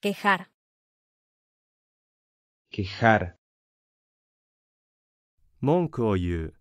Quejar. Quejar. yu.